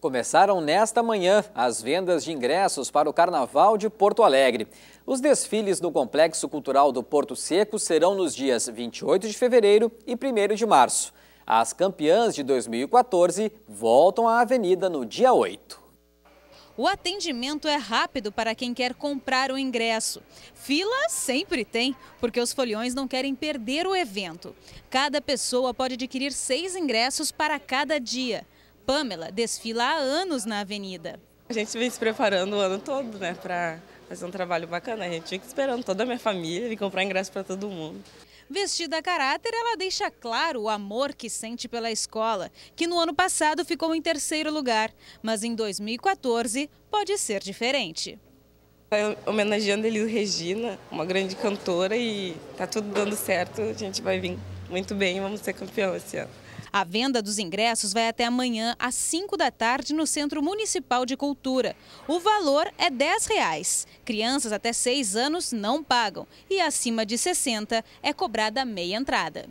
Começaram nesta manhã as vendas de ingressos para o Carnaval de Porto Alegre. Os desfiles no Complexo Cultural do Porto Seco serão nos dias 28 de fevereiro e 1 de março. As campeãs de 2014 voltam à Avenida no dia 8. O atendimento é rápido para quem quer comprar o ingresso. Fila sempre tem, porque os foliões não querem perder o evento. Cada pessoa pode adquirir seis ingressos para cada dia. Pamela desfila há anos na avenida. A gente vem se preparando o ano todo, né, para fazer um trabalho bacana. A gente fica esperando toda a minha família e comprar ingresso para todo mundo. Vestida a caráter, ela deixa claro o amor que sente pela escola, que no ano passado ficou em terceiro lugar, mas em 2014 pode ser diferente. Tá homenageando homenageando Elis Regina, uma grande cantora, e tá tudo dando certo. A gente vai vir muito bem e vamos ser campeão esse ano. A venda dos ingressos vai até amanhã às 5 da tarde no Centro Municipal de Cultura. O valor é R$ 10,00. Crianças até 6 anos não pagam e acima de 60 é cobrada meia entrada.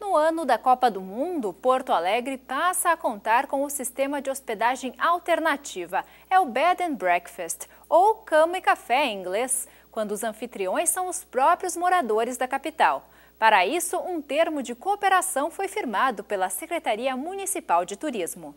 No ano da Copa do Mundo, Porto Alegre passa a contar com o sistema de hospedagem alternativa. É o Bed and Breakfast, ou cama e café em inglês quando os anfitriões são os próprios moradores da capital. Para isso, um termo de cooperação foi firmado pela Secretaria Municipal de Turismo.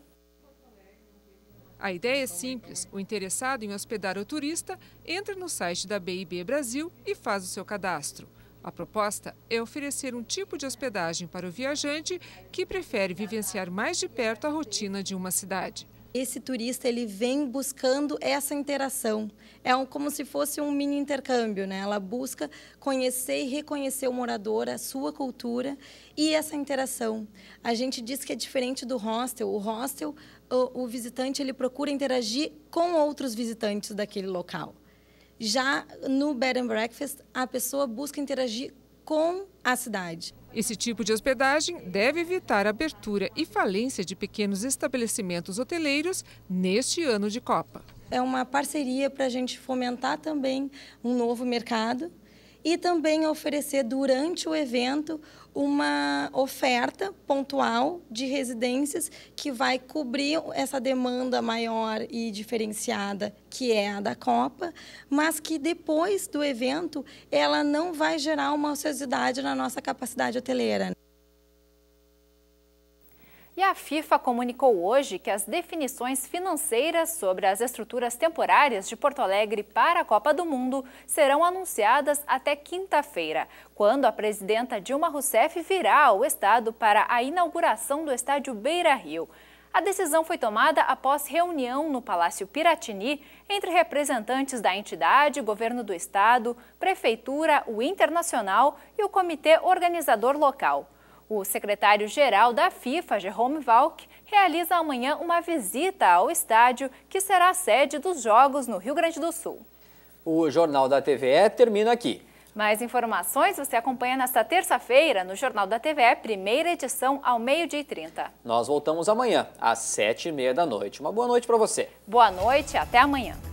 A ideia é simples: o interessado em hospedar o turista entra no site da BIB Brasil e faz o seu cadastro. A proposta é oferecer um tipo de hospedagem para o viajante que prefere vivenciar mais de perto a rotina de uma cidade esse turista ele vem buscando essa interação. É um, como se fosse um mini intercâmbio, né? Ela busca conhecer e reconhecer o morador, a sua cultura e essa interação. A gente diz que é diferente do hostel. O hostel, o, o visitante ele procura interagir com outros visitantes daquele local. Já no bed and breakfast, a pessoa busca interagir com à cidade. Esse tipo de hospedagem deve evitar a abertura e falência de pequenos estabelecimentos hoteleiros neste ano de Copa. É uma parceria para a gente fomentar também um novo mercado e também oferecer durante o evento uma oferta pontual de residências que vai cobrir essa demanda maior e diferenciada que é a da Copa, mas que depois do evento ela não vai gerar uma ociosidade na nossa capacidade hoteleira. E a FIFA comunicou hoje que as definições financeiras sobre as estruturas temporárias de Porto Alegre para a Copa do Mundo serão anunciadas até quinta-feira, quando a presidenta Dilma Rousseff virá ao estado para a inauguração do estádio Beira Rio. A decisão foi tomada após reunião no Palácio Piratini entre representantes da entidade, governo do estado, prefeitura, o Internacional e o comitê organizador local. O secretário-geral da FIFA, Jerome Valk, realiza amanhã uma visita ao estádio que será a sede dos Jogos no Rio Grande do Sul. O Jornal da TVE termina aqui. Mais informações você acompanha nesta terça-feira no Jornal da TVE, primeira edição, ao meio-dia e trinta. Nós voltamos amanhã, às sete e meia da noite. Uma boa noite para você. Boa noite, até amanhã.